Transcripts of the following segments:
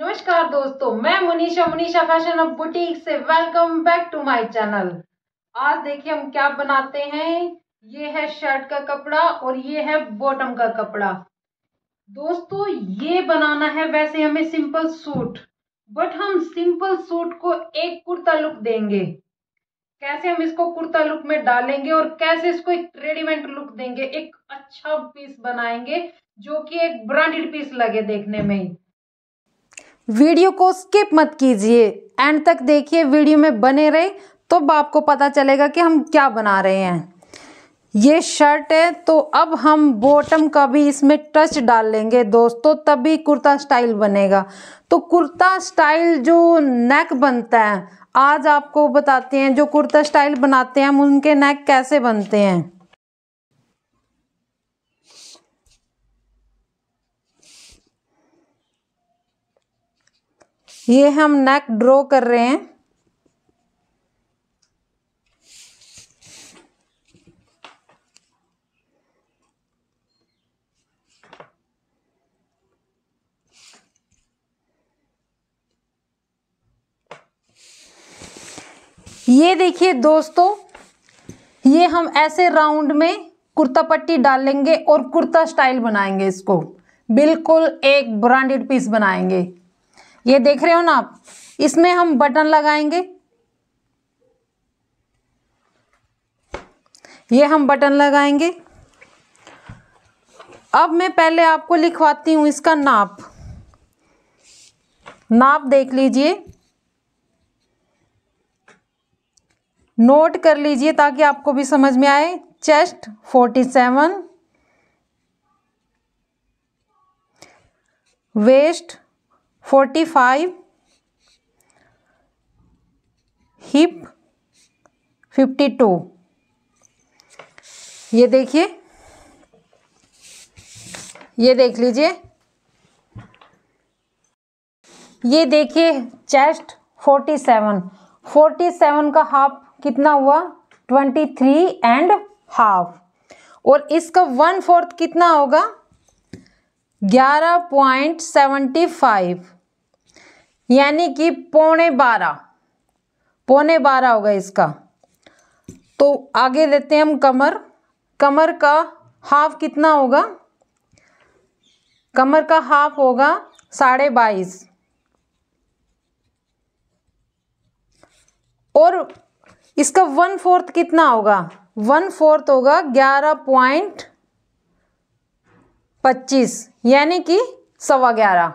नमस्कार दोस्तों मैं Munisha Munisha fashion of boutique से welcome back to my channel आज देखिए हम क्या बनाते हैं ये है शर्ट का कपड़ा और ये है बॉटम का कपड़ा दोस्तों ये बनाना है वैसे हमें सिंपल सूट बट हम सिंपल सूट को एक कुर्ता लुक देंगे कैसे हम इसको कुर्ता लुक में डालेंगे और कैसे इसको एक रेडीमेड लुक देंगे एक अच्छा पीस बनाएंगे जो कि एक ब्रांडेड पीस लगे देखने में वीडियो को स्किप मत कीजिए एंड तक देखिए वीडियो में बने रहे तो आपको पता चलेगा कि हम क्या बना रहे हैं ये शर्ट है तो अब हम बॉटम का भी इसमें टच डाल लेंगे दोस्तों तभी कुर्ता स्टाइल बनेगा तो कुर्ता स्टाइल जो नेक बनता है आज आपको बताते हैं जो कुर्ता स्टाइल बनाते हैं हम उनके नेक कैसे बनते हैं ये हम नेक ड्रॉ कर रहे हैं ये देखिए दोस्तों ये हम ऐसे राउंड में कुर्ता पट्टी डालेंगे और कुर्ता स्टाइल बनाएंगे इसको बिल्कुल एक ब्रांडेड पीस बनाएंगे ये देख रहे हो ना आप इसमें हम बटन लगाएंगे ये हम बटन लगाएंगे अब मैं पहले आपको लिखवाती हूँ इसका नाप नाप देख लीजिए नोट कर लीजिए ताकि आपको भी समझ में आए chest forty seven waist forty five hip fifty two ये देखिए ये देख लीजिए ये देखिए chest forty seven forty seven का हाफ कितना हुआ ट्वेंटी थ्री एंड हाफ और इसका वन फोर्थ कितना होगा ग्यारह पॉइंट सेवेंटी फाइव यानी कि पौने बारह पौने बारह होगा इसका तो आगे लेते हैं हम कमर कमर का हाफ कितना होगा कमर का हाफ होगा साढ़े बाईस और इसका वन फोर्थ कितना होगा वन फोर्थ होगा ग्यारह पॉइंट पच्चीस यानी कि सवा ग्यारह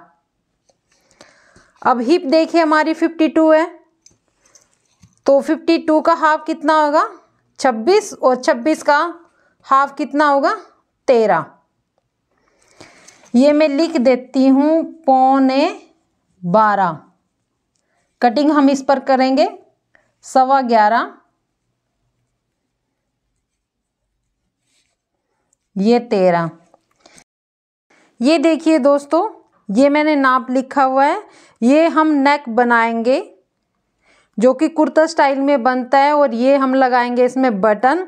अब हिप देखिए हमारी फिफ्टी टू है तो फिफ्टी टू का हाफ कितना होगा छब्बीस और छब्बीस का हाफ कितना होगा तेरह ये मैं लिख देती हूँ पौने बारह कटिंग हम इस पर करेंगे सवा ग्यारह ये तेरह ये देखिए दोस्तों ये मैंने नाप लिखा हुआ है ये हम नेक बनाएंगे जो कि कुर्ता स्टाइल में बनता है और ये हम लगाएंगे इसमें बटन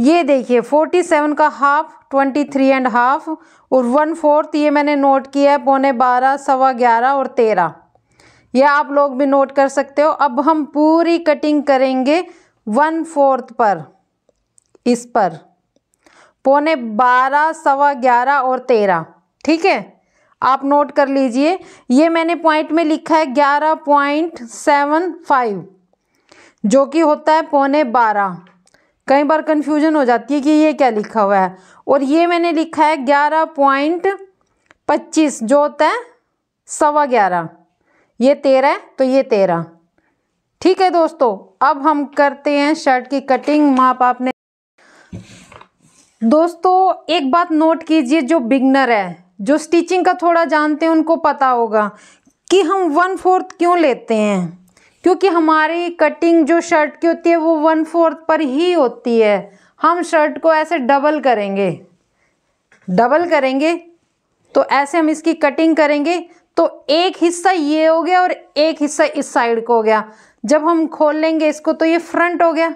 ये देखिए 47 का हाफ 23 एंड हाफ और वन फोर्थ ये मैंने नोट किया है पौने बारह सवा ग्यारह और तेरह ये आप लोग भी नोट कर सकते हो अब हम पूरी कटिंग करेंगे वन फोर्थ पर इस पर पौने बारह सवा ग्यारह और तेरह ठीक है आप नोट कर लीजिए ये मैंने पॉइंट में लिखा है ग्यारह पॉइंट सेवन फाइव जो कि होता है पौने बारह कई बार कन्फ्यूजन हो जाती है कि ये क्या लिखा हुआ है और ये मैंने लिखा है ग्यारह पॉइंट पच्चीस जो होता है सवा ग्यारह ये तेरह तो ये तेरह ठीक है दोस्तों अब हम करते हैं शर्ट की कटिंग माप आपने दोस्तों एक बात नोट कीजिए जो बिगनर है जो स्टिचिंग का थोड़ा जानते हैं उनको पता होगा कि हम वन फोर्थ क्यों लेते हैं क्योंकि हमारी कटिंग जो शर्ट की होती है वो वन फोर्थ पर ही होती है हम शर्ट को ऐसे डबल करेंगे डबल करेंगे तो ऐसे हम इसकी कटिंग करेंगे तो एक हिस्सा ये हो गया और एक हिस्सा इस साइड को हो गया जब हम खोल लेंगे इसको तो ये फ्रंट हो गया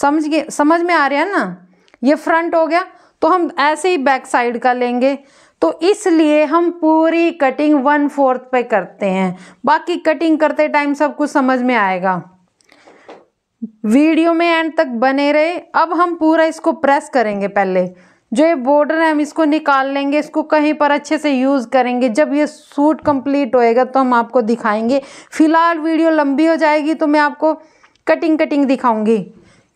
समझ गए समझ में आ रहा है ना ये फ्रंट हो गया तो हम ऐसे ही बैक साइड का लेंगे तो इसलिए हम पूरी कटिंग वन फोर्थ पे करते हैं बाकी कटिंग करते टाइम सब कुछ समझ में आएगा वीडियो में एंड तक बने रहे अब हम पूरा इसको प्रेस करेंगे पहले जो ये बॉर्डर है हम इसको निकाल लेंगे इसको कहीं पर अच्छे से यूज़ करेंगे जब ये सूट कंप्लीट होएगा तो हम आपको दिखाएंगे फ़िलहाल वीडियो लंबी हो जाएगी तो मैं आपको कटिंग कटिंग दिखाऊंगी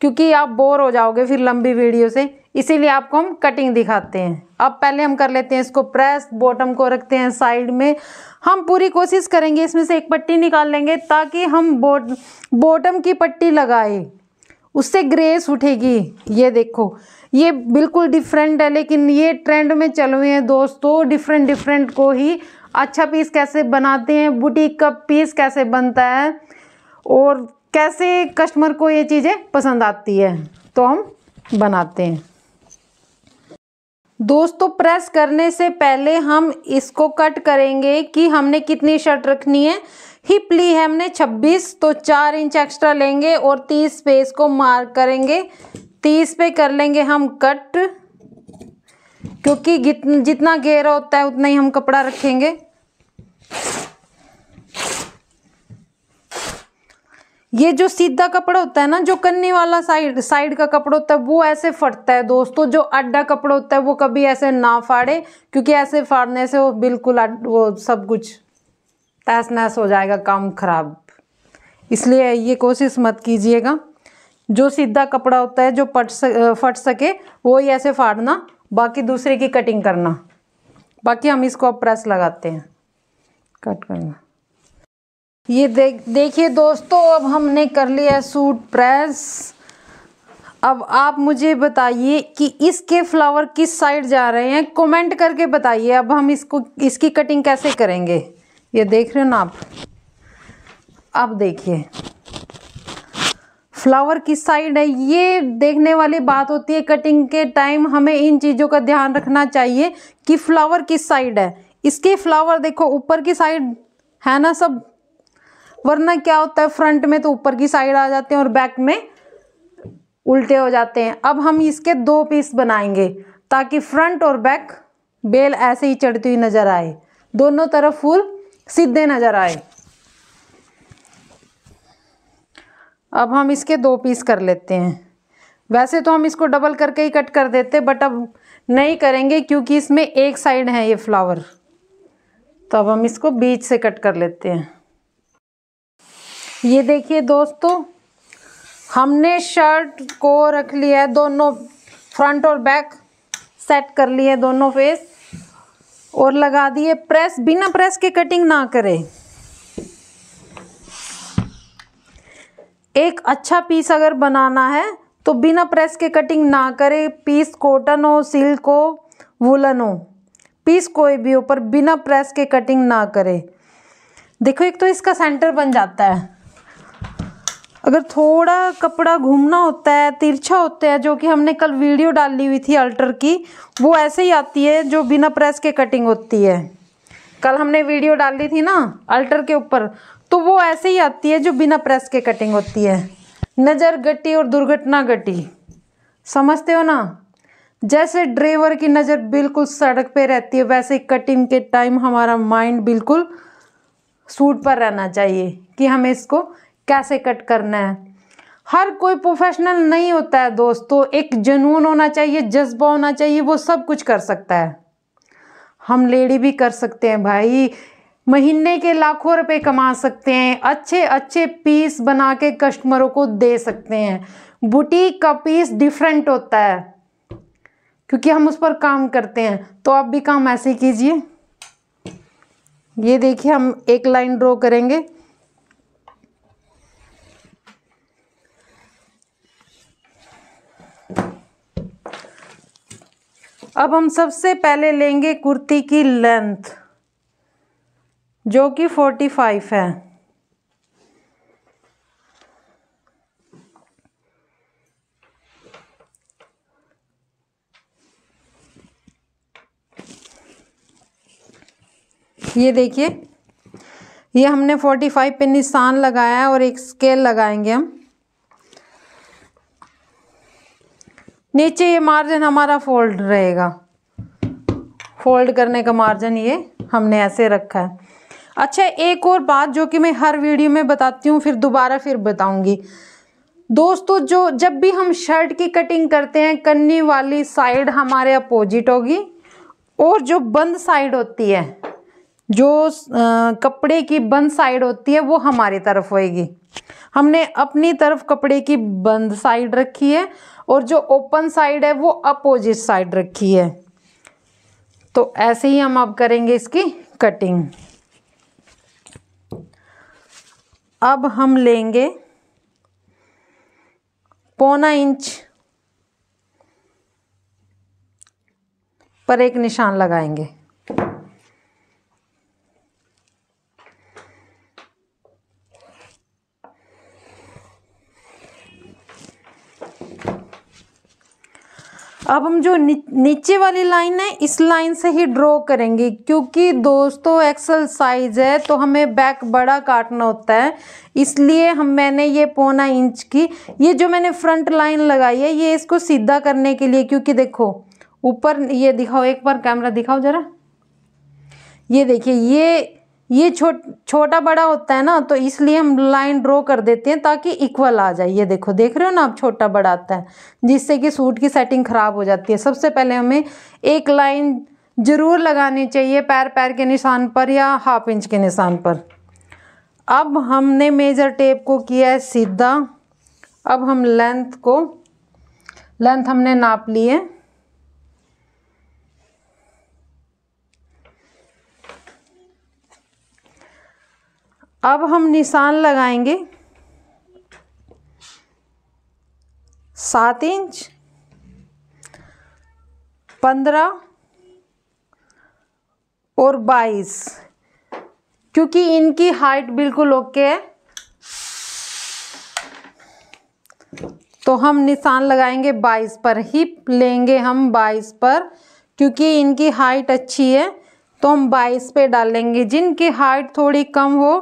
क्योंकि आप बोर हो जाओगे फिर लंबी वीडियो से इसीलिए आपको हम कटिंग दिखाते हैं अब पहले हम कर लेते हैं इसको प्रेस बॉटम को रखते हैं साइड में हम पूरी कोशिश करेंगे इसमें से एक पट्टी निकाल लेंगे ताकि हम बोट बॉटम की पट्टी लगाए उससे ग्रेस उठेगी ये देखो ये बिल्कुल डिफरेंट है लेकिन ये ट्रेंड में चल हुए हैं दोस्तों डिफरेंट डिफरेंट को ही अच्छा पीस कैसे बनाते हैं बुटीक का पीस कैसे बनता है और कैसे कस्टमर को ये चीज़ें पसंद आती है तो हम बनाते हैं दोस्तों प्रेस करने से पहले हम इसको कट करेंगे कि हमने कितनी शर्ट रखनी है हिप ली है हमने 26 तो 4 इंच एक्स्ट्रा लेंगे और 30 पे इसको मार्क करेंगे 30 पे कर लेंगे हम कट क्योंकि जितना गहरा होता है उतना ही हम कपड़ा रखेंगे ये जो सीधा कपड़ा होता है ना जो कन्नी वाला साइड साइड का कपड़ा होता है वो ऐसे फटता है दोस्तों जो अड्डा कपड़ा होता है वो कभी ऐसे ना फाड़े क्योंकि ऐसे फाड़ने से वो बिल्कुल वो सब कुछ तहस नहस हो जाएगा काम खराब इसलिए ये कोशिश मत कीजिएगा जो सीधा कपड़ा होता है जो पट फट सके वो ही ऐसे फाड़ना बाकी दूसरे की कटिंग करना बाकी हम इसको अब प्रेस लगाते हैं कट करना ये देख देखिए दोस्तों अब हमने कर लिया सूट प्रेस अब आप मुझे बताइए कि इसके फ्लावर किस साइड जा रहे हैं कमेंट करके बताइए अब हम इसको इसकी कटिंग कैसे करेंगे ये देख रहे हो ना आप अब देखिए फ्लावर किस साइड है ये देखने वाली बात होती है कटिंग के टाइम हमें इन चीज़ों का ध्यान रखना चाहिए कि फ्लावर किस साइड है इसके फ्लावर देखो ऊपर की साइड है ना सब वरना क्या होता है फ्रंट में तो ऊपर की साइड आ जाते हैं और बैक में उल्टे हो जाते हैं अब हम इसके दो पीस बनाएंगे ताकि फ्रंट और बैक बेल ऐसे ही चढ़ती हुई नज़र आए दोनों तरफ फूल सीधे नज़र आए अब हम इसके दो पीस कर लेते हैं वैसे तो हम इसको डबल करके ही कट कर देते बट अब नहीं करेंगे क्योंकि इसमें एक साइड है ये फ्लावर तो अब हम इसको बीच से कट कर लेते हैं ये देखिए दोस्तों हमने शर्ट को रख लिया है दोनों फ्रंट और बैक सेट कर लिए दोनों फेस और लगा दिए प्रेस बिना प्रेस के कटिंग ना करें एक अच्छा पीस अगर बनाना है तो बिना प्रेस के कटिंग ना करे पीस कॉटन हो सिल्क हो वुलन हो पीस कोई भी हो पर बिना प्रेस के कटिंग ना करे देखो एक तो इसका सेंटर बन जाता है अगर थोड़ा कपड़ा घूमना होता है तिरछा होता है जो कि हमने कल वीडियो डाली हुई थी अल्टर की वो ऐसे ही आती है जो बिना प्रेस के कटिंग होती है कल हमने वीडियो डाली थी ना अल्टर के ऊपर तो वो ऐसे ही आती है जो बिना प्रेस के कटिंग होती है नज़र गटी और दुर्घटना गटी समझते हो ना जैसे ड्राइवर की नज़र बिल्कुल सड़क पे रहती है वैसे कटिंग के टाइम हमारा माइंड बिल्कुल सूट पर रहना चाहिए कि हमें इसको कैसे कट करना है हर कोई प्रोफेशनल नहीं होता है दोस्तों तो एक जुनून होना चाहिए जज्बा होना चाहिए वो सब कुछ कर सकता है हम लेडी भी कर सकते हैं भाई महीने के लाखों रुपए कमा सकते हैं अच्छे अच्छे पीस बना के कस्टमरों को दे सकते हैं बुटीक का पीस डिफरेंट होता है क्योंकि हम उस पर काम करते हैं तो आप भी काम ऐसे कीजिए ये देखिए हम एक लाइन ड्रॉ करेंगे अब हम सबसे पहले लेंगे कुर्ती की लेंथ जो कि 45 है ये देखिए ये हमने 45 पे निशान लगाया है और एक स्केल लगाएंगे हम नीचे ये मार्जिन हमारा फोल्ड रहेगा फोल्ड करने का मार्जिन ये हमने ऐसे रखा है अच्छा एक और बात जो कि मैं हर वीडियो में बताती हूँ फिर दोबारा फिर बताऊँगी दोस्तों जो जब भी हम शर्ट की कटिंग करते हैं कन्नी वाली साइड हमारे अपोजिट होगी और जो बंद साइड होती है जो आ, कपड़े की बंद साइड होती है वो हमारी तरफ होएगी हमने अपनी तरफ कपड़े की बंद साइड रखी है और जो ओपन साइड है वो अपोजिट साइड रखी है तो ऐसे ही हम अब करेंगे इसकी कटिंग अब हम लेंगे पौना इंच पर एक निशान लगाएंगे अब हम जो नीचे वाली लाइन है इस लाइन से ही ड्रॉ करेंगे क्योंकि दोस्तों एक्सल साइज है तो हमें बैक बड़ा काटना होता है इसलिए हम मैंने ये पौना इंच की ये जो मैंने फ्रंट लाइन लगाई है ये इसको सीधा करने के लिए क्योंकि देखो ऊपर ये दिखाओ एक बार कैमरा दिखाओ ज़रा ये देखिए ये ये छोट छोटा बड़ा होता है ना तो इसलिए हम लाइन ड्रॉ कर देते हैं ताकि इक्वल आ जाए ये देखो देख रहे हो ना आप छोटा बड़ा आता है जिससे कि सूट की सेटिंग ख़राब हो जाती है सबसे पहले हमें एक लाइन ज़रूर लगानी चाहिए पैर पैर के निशान पर या हाफ इंच के निशान पर अब हमने मेजर टेप को किया है सीधा अब हम लेंथ को लेंथ हमने नाप ली है अब हम निशान लगाएंगे सात इंच पंद्रह और बाईस क्योंकि इनकी हाइट बिल्कुल ओके है तो हम निशान लगाएंगे बाईस पर हिप लेंगे हम बाईस पर क्योंकि इनकी हाइट अच्छी है तो हम बाईस पे डालेंगे जिनकी हाइट थोड़ी कम हो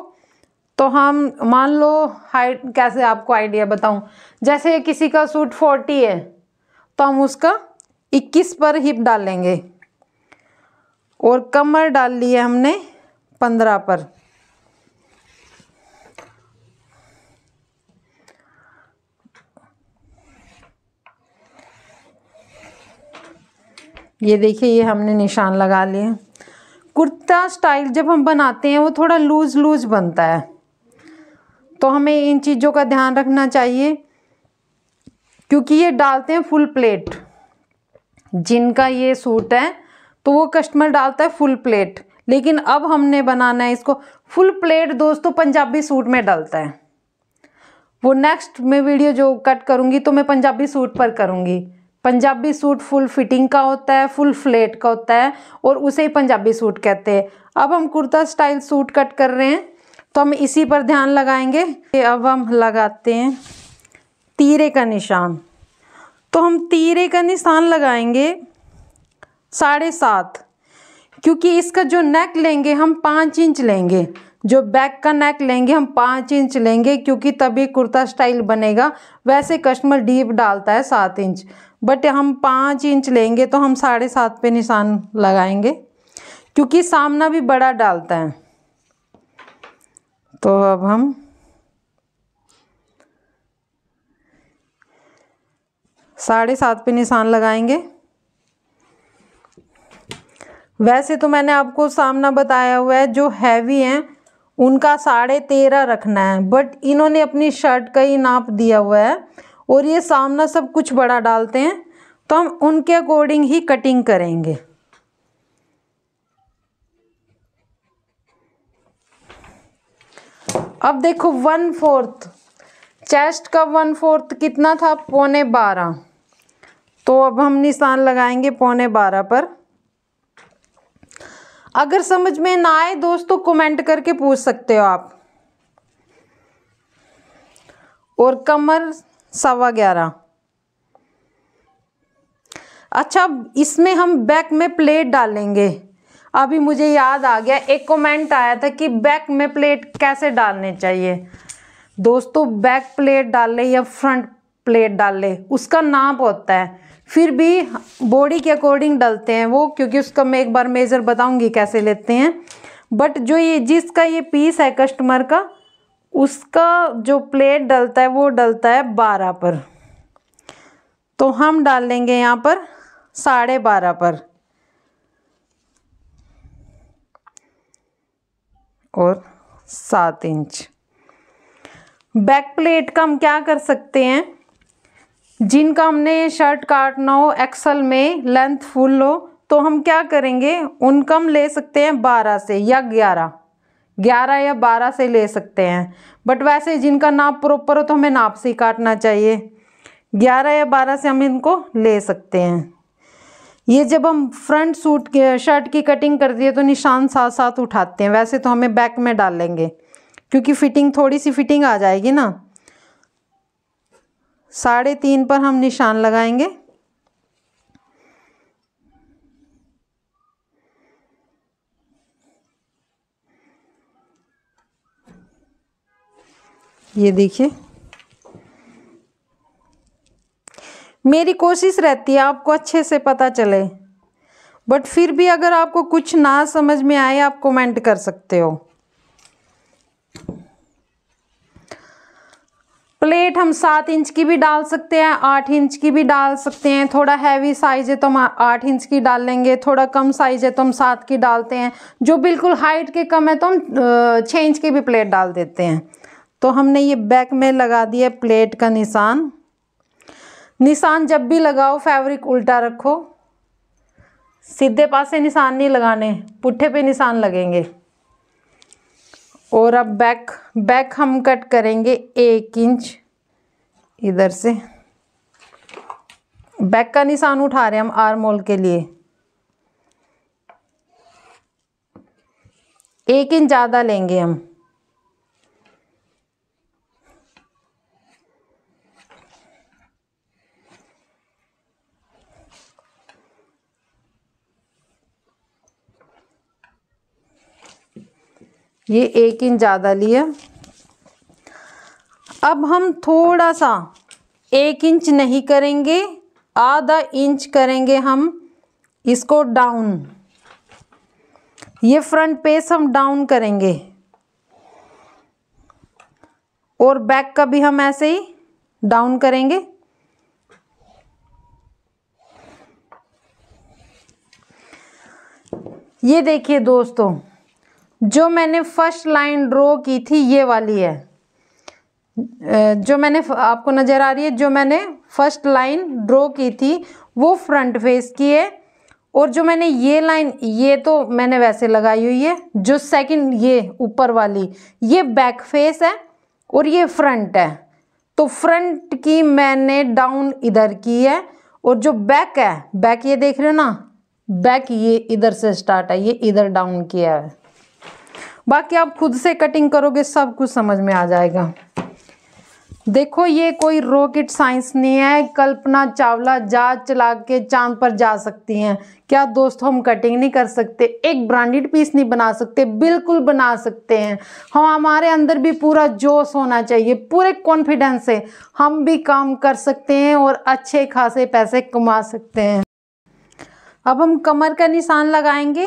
तो हम मान लो हाइट कैसे आपको आइडिया बताऊं जैसे किसी का सूट फोर्टी है तो हम उसका इक्कीस पर हिप डालेंगे और कमर डाल ली है हमने पंद्रह पर ये देखिए ये हमने निशान लगा लिए कुर्ता स्टाइल जब हम बनाते हैं वो थोड़ा लूज़ लूज़ बनता है तो हमें इन चीज़ों का ध्यान रखना चाहिए क्योंकि ये डालते हैं फुल प्लेट जिनका ये सूट है तो वो कस्टमर डालता है फुल प्लेट लेकिन अब हमने बनाना है इसको फुल प्लेट दोस्तों पंजाबी सूट में डालता है वो नेक्स्ट मैं वीडियो जो कट करूँगी तो मैं पंजाबी सूट पर करूँगी पंजाबी सूट फुल फिटिंग का होता है फुल फ्लेट का होता है और उसे ही पंजाबी सूट कहते हैं अब हम कुर्ता स्टाइल सूट कट कर रहे हैं तो हम इसी पर ध्यान लगाएंगे अब हम लगाते हैं तीरे का निशान तो हम तीरे का निशान लगाएंगे साढ़े सात क्योंकि इसका जो नेक लेंगे हम पाँच इंच लेंगे जो बैक का नेक लेंगे हम पाँच इंच लेंगे क्योंकि तभी कुर्ता स्टाइल बनेगा वैसे कस्टमर डीप डालता है सात इंच बट हम पाँच इंच लेंगे तो हम साढ़े सात पे निशान लगाएंगे क्योंकि सामना भी बड़ा डालता है तो अब हम साढ़े सात पे निशान लगाएंगे वैसे तो मैंने आपको सामना बताया हुआ है जो हैवी हैं उनका साढ़े तेरह रखना है बट इन्होंने अपनी शर्ट का ही नाप दिया हुआ है और ये सामना सब कुछ बड़ा डालते हैं तो हम उनके अकॉर्डिंग ही कटिंग करेंगे अब देखो वन फोर्थ चेस्ट का वन फोर्थ कितना था पौने बारह तो अब हम निशान लगाएंगे पौने बारह पर अगर समझ में ना आए दोस्तों कमेंट करके पूछ सकते हो आप और कमर सवा ग्यारह अच्छा इसमें हम बैक में प्लेट डालेंगे अभी मुझे याद आ गया एक कमेंट आया था कि बैक में प्लेट कैसे डालने चाहिए दोस्तों बैक प्लेट डाल ले या फ्रंट प्लेट डाल ले उसका नाप होता है फिर भी बॉडी के अकॉर्डिंग डालते हैं वो क्योंकि उसका मैं एक बार मेज़र बताऊंगी कैसे लेते हैं बट जो ये जिसका ये पीस है कस्टमर का उसका जो प्लेट डलता है वो डलता है बारह पर तो हम डाल लेंगे यहाँ पर साढ़े बारह पर और सात इंच बैक प्लेट का हम क्या कर सकते हैं जिनका हमने शर्ट काटना हो एक्सल में लेंथ फुल हो तो हम क्या करेंगे उनका हम ले सकते हैं बारह से या ग्यारह ग्यारह या बारह से ले सकते हैं बट वैसे जिनका नाप प्रॉपर हो तो हमें नाप से ही काटना चाहिए ग्यारह या बारह से हम इनको ले सकते हैं ये जब हम फ्रंट सूट के शर्ट की कटिंग कर दिए तो निशान साथ साथ उठाते हैं वैसे तो हमें बैक में डाल लेंगे क्योंकि फिटिंग थोड़ी सी फिटिंग आ जाएगी ना साढ़े तीन पर हम निशान लगाएंगे ये देखिए मेरी कोशिश रहती है आपको अच्छे से पता चले बट फिर भी अगर आपको कुछ ना समझ में आए आप कमेंट कर सकते हो प्लेट हम सात इंच की भी डाल सकते हैं आठ इंच की भी डाल सकते हैं थोड़ा हैवी साइज है तो हम आठ इंच की डाल लेंगे थोड़ा कम साइज है तो हम सात की डालते हैं जो बिल्कुल हाइट के कम है तो हम छः इंच की भी प्लेट डाल देते हैं तो हमने ये बैक में लगा दिया प्लेट का निशान निशान जब भी लगाओ फैब्रिक उल्टा रखो सीधे पास से निशान नहीं लगाने पुट्ठे पे निशान लगेंगे और अब बैक बैक हम कट करेंगे एक इंच इधर से बैक का निशान उठा रहे हैं हम आर मोल के लिए एक इंच ज़्यादा लेंगे हम ये एक इंच ज़्यादा लिया अब हम थोड़ा सा एक इंच नहीं करेंगे आधा इंच करेंगे हम इसको डाउन ये फ्रंट पेस हम डाउन करेंगे और बैक का भी हम ऐसे ही डाउन करेंगे ये देखिए दोस्तों जो मैंने फर्स्ट लाइन ड्रो की थी ये वाली है जो मैंने आपको नज़र आ रही है जो मैंने फर्स्ट लाइन ड्रॉ की थी वो फ्रंट फेस की है और जो मैंने ये लाइन ये तो मैंने वैसे लगाई हुई है जो सेकंड ये ऊपर वाली ये बैक फेस है और ये फ्रंट है तो फ्रंट की मैंने डाउन इधर की है और जो बैक है बैक ये देख रहे हो ना बैक ये इधर से स्टार्ट है ये इधर डाउन किया है बाकी आप खुद से कटिंग करोगे सब कुछ समझ में आ जाएगा देखो ये कोई रॉकेट साइंस नहीं है कल्पना चावला जा चला के चांद पर जा सकती हैं क्या दोस्तों हम कटिंग नहीं कर सकते एक ब्रांडेड पीस नहीं बना सकते बिल्कुल बना सकते हैं हम हमारे अंदर भी पूरा जोश होना चाहिए पूरे कॉन्फिडेंस से हम भी काम कर सकते हैं और अच्छे खासे पैसे कमा सकते हैं अब हम कमर का निशान लगाएंगे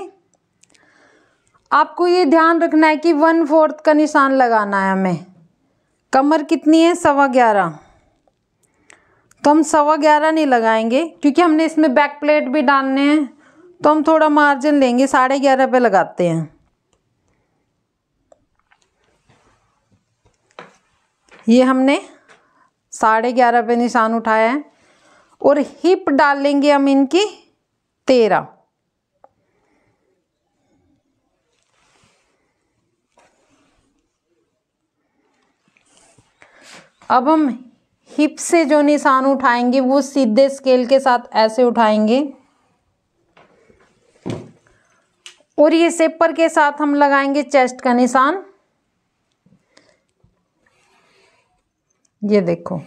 आपको ये ध्यान रखना है कि वन फोर्थ का निशान लगाना है हमें कमर कितनी है सवा ग्यारह तो हम सवा ग्यारह नहीं लगाएंगे क्योंकि हमने इसमें बैक प्लेट भी डालने हैं तो हम थोड़ा मार्जिन लेंगे साढ़े ग्यारह पे लगाते हैं ये हमने साढ़े ग्यारह पे निशान उठाया है और हिप डालेंगे हम इनकी तेरह अब हम हिप से जो निशान उठाएंगे वो सीधे स्केल के साथ ऐसे उठाएंगे और ये सेपर के साथ हम लगाएंगे चेस्ट का निशान ये देखो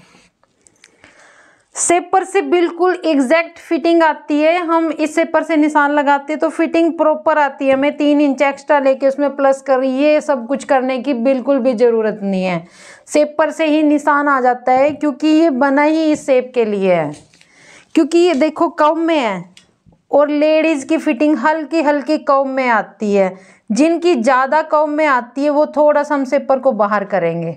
सेप पर से बिल्कुल एग्जैक्ट फिटिंग आती है हम इस सेपर से निशान लगाते हैं तो फिटिंग प्रॉपर आती है हमें तीन इंच एक्स्ट्रा लेके उसमें प्लस कर ये सब कुछ करने की बिल्कुल भी ज़रूरत नहीं है सेप पर से ही निशान आ जाता है क्योंकि ये बना ही इस सेप के लिए है क्योंकि ये देखो कम में है और लेडीज़ की फिटिंग हल्की हल्की कम में आती है जिनकी ज़्यादा कौम में आती है वो थोड़ा सा हम सेपर को बाहर करेंगे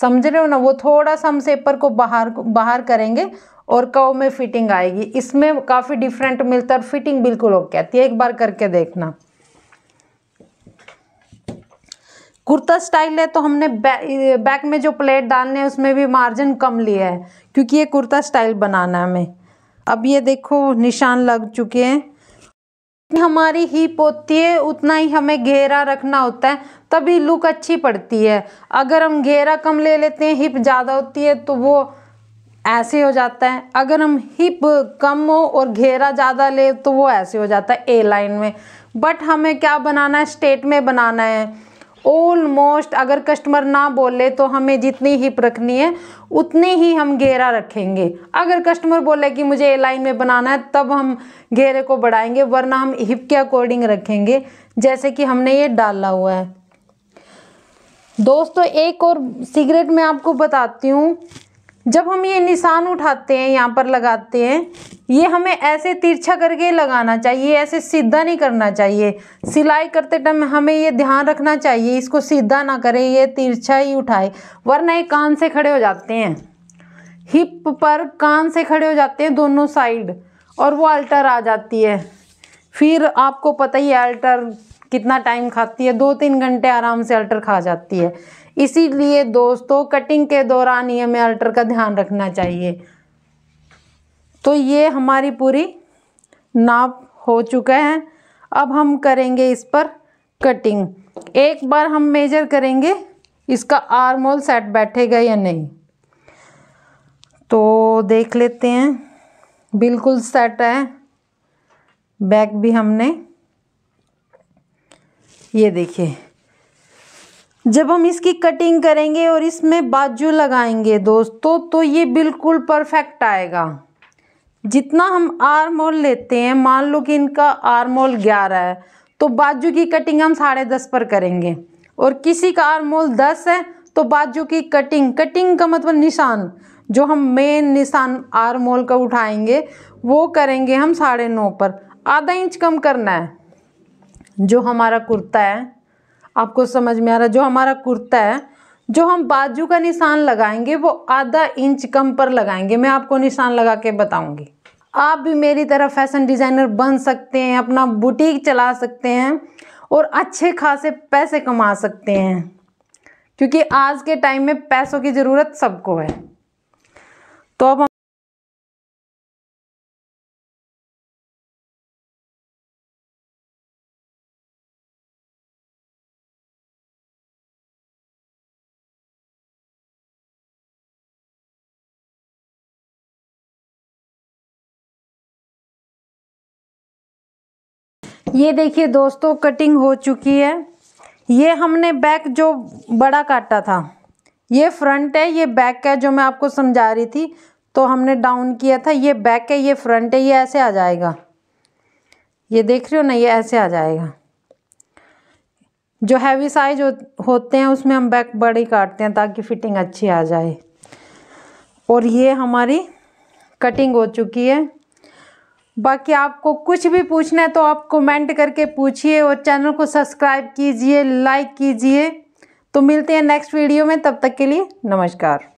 समझ रहे हो ना वो थोड़ा सा हम सेपर को बाहर बाहर करेंगे और कव में फिटिंग आएगी इसमें काफ़ी डिफरेंट मिलता है और फिटिंग बिल्कुल ओके आती है एक बार करके देखना कुर्ता स्टाइल है तो हमने बै, बैक में जो प्लेट डालने हैं उसमें भी मार्जिन कम लिया है क्योंकि ये कुर्ता स्टाइल बनाना है हमें अब ये देखो निशान लग चुके हैं हमारी हीप होती है उतना ही हमें घेरा रखना होता है तभी लुक अच्छी पड़ती है अगर हम घेरा कम ले लेते हैं हिप ज़्यादा होती है तो वो ऐसे हो जाता है अगर हम हिप कम हो और घेरा ज़्यादा ले तो वो ऐसे हो जाता है ए लाइन में बट हमें क्या बनाना है स्टेट में बनाना है ऑलमोस्ट अगर कस्टमर ना बोले तो हमें जितनी हिप रखनी है उतनी ही हम घेरा रखेंगे अगर कस्टमर बोले कि मुझे ए लाइन में बनाना है तब हम घेरे को बढ़ाएंगे वरना हम हिप के अकॉर्डिंग रखेंगे जैसे कि हमने ये डाला हुआ है दोस्तों एक और सिगरेट मैं आपको बताती हूँ जब हम ये निशान उठाते हैं यहाँ पर लगाते हैं ये हमें ऐसे तिरछा करके लगाना चाहिए ऐसे सीधा नहीं करना चाहिए सिलाई करते टाइम हमें ये ध्यान रखना चाहिए इसको सीधा ना करें ये तिरछा ही उठाए वरना ये कान से खड़े हो जाते हैं हिप पर कान से खड़े हो जाते हैं दोनों साइड और वो अल्टर आ जाती है फिर आपको पता ही अल्टर कितना टाइम खाती है दो तीन घंटे आराम से अल्टर खा जाती है इसीलिए दोस्तों कटिंग के दौरान ये हमें अल्टर का ध्यान रखना चाहिए तो ये हमारी पूरी नाप हो चुका है अब हम करेंगे इस पर कटिंग एक बार हम मेजर करेंगे इसका आर्म होल सेट बैठेगा या नहीं तो देख लेते हैं बिल्कुल सेट है बैक भी हमने ये देखिए जब हम इसकी कटिंग करेंगे और इसमें बाजू लगाएंगे दोस्तों तो ये बिल्कुल परफेक्ट आएगा जितना हम आर्म होल लेते हैं मान लो कि इनका आर्म होल ग्यारह है तो बाजू की कटिंग हम साढ़े दस पर करेंगे और किसी का आर्म होल दस है तो बाजू की कटिंग कटिंग का मतलब निशान जो हम मेन निशान आर्म होल का उठाएंगे वो करेंगे हम साढ़े नौ पर आधा इंच कम करना है जो हमारा कुर्ता है आपको समझ में आ रहा है जो हमारा कुर्ता है जो हम बाजू का निशान लगाएंगे वो आधा इंच कम पर लगाएंगे मैं आपको निशान लगा के बताऊंगी आप भी मेरी तरह फैशन डिज़ाइनर बन सकते हैं अपना बुटीक चला सकते हैं और अच्छे खासे पैसे कमा सकते हैं क्योंकि आज के टाइम में पैसों की ज़रूरत सबको है तो अब ये देखिए दोस्तों कटिंग हो चुकी है ये हमने बैक जो बड़ा काटा था ये फ्रंट है ये बैक है जो मैं आपको समझा रही थी तो हमने डाउन किया था ये बैक है ये फ्रंट है ये ऐसे आ जाएगा ये देख रहे हो ना ये ऐसे आ जाएगा जो हैवी साइज हो, होते हैं उसमें हम बैक बड़ी काटते हैं ताकि फिटिंग अच्छी आ जाए और ये हमारी कटिंग हो चुकी है बाकी आपको कुछ भी पूछना है तो आप कमेंट करके पूछिए और चैनल को सब्सक्राइब कीजिए लाइक कीजिए तो मिलते हैं नेक्स्ट वीडियो में तब तक के लिए नमस्कार